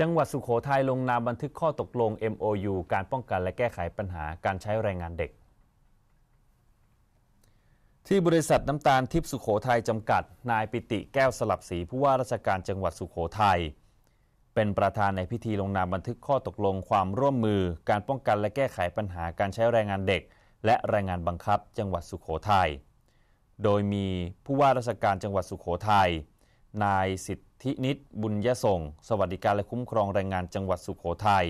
จังหวัดสุขโขทัยลงนามบันทึกข้อตกลง MOU การป้องกันและแก้ไขปัญหาการใช้แรงงานเด็ก ที่บริษัทน้ำตาลทิพย์สุขโขทัยจำกัด นายปิติแก้วสลับศรีผู้ว่าราชการจังหวัดสุขโขทัย เป็นประธานในพิธีลงนามบันทึกข้อตกลงความร่วมมือการป้องกันและแก้ไขปัญหาการใช้แรงงานเด็ก และแรงงานบังคับจังหวัดสุขโขทัย โดยมีผู้ว่าราชการจังหวัดสุขโขทัยนายสิทธินิตบุญยส่ง สวัสดิการและคุ้มครองแรงงานจังหวัดสุขโขทยัย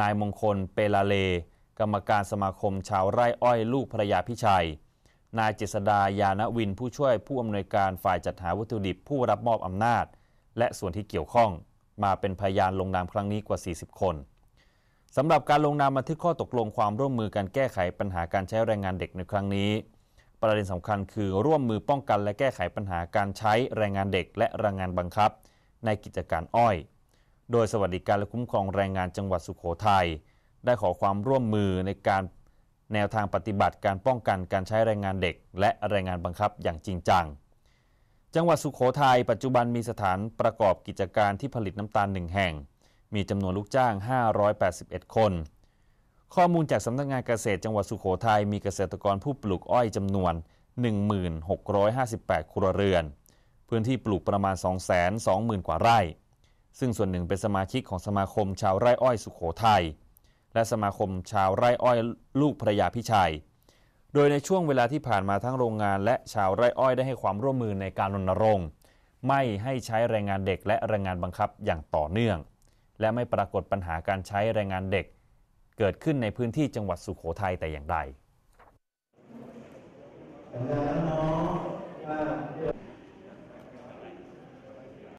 นายมงคล เปลาเล กรรมการสมาคมชาวไร่อ้อยลูกภรยาพิชัย นายเจษดายานวิน ผู้ช่วยผู้อำนวยการฝ่ายจัดหาวัตถุดิบผู้รับมอบอำนาจ และส่วนที่เกี่ยวข้องมาเป็นพยานลงนามครั้งนี้กว่า 40 คนสำหรับการลงนามบันทึกข้อตกลงความร่วมมือการแก้ไขปัญหาการใช้แรงงานเด็กในครั้งนี้ประเด็นสำคัญคือร่วมมือป้องกันและแก้ไขปัญหาการใช้แรงงานเด็กและแรงงานบังคับในกิจการอ้อย โดยสวัสดิการและคุ้มครองแรงงานจังหวัดสุขโขทยัยได้ขอความร่วมมือในการแนวทางปฏิบัติการป้องกันการใช้แรงงานเด็ก และแรงงานบังคับอย่างจริงจัง จังหวัดสุขโขทัยปัจจุบันมีสถานประกอบกิจการที่ผลิตน้ำตาลหนึ่งแห่ง มีจำนวนลูกจ้าง 581 คนข้อมูลจากสำนักงานเกษตรจังหวัดสุโขทัยมีเกษตรกรผู้ปลูกอ้อยจำนวน 1658 ครัวเรือน พื้นที่ปลูกประมาณ220,000 กว่าไร่ ซึ่งส่วนหนึ่งเป็นสมาชิกของสมาคมชาวไร่อ้อยสุโขทัยและสมาคมชาวไร่อ้อยลูกพระยาพิชัย โดยในช่วงเวลาที่ผ่านมาทั้งโรงงานและชาวไร่อ้อยได้ให้ความร่วมมือในการรณรงค์ ไม่ให้ใช้แรงงานเด็กและแรงงานบังคับอย่างต่อเนื่อง และไม่ปรากฏปัญหาการใช้แรงงานเด็กเกิดขึ้นในพื้นที่จังหวัดสุโขทัยแต่อย่างใด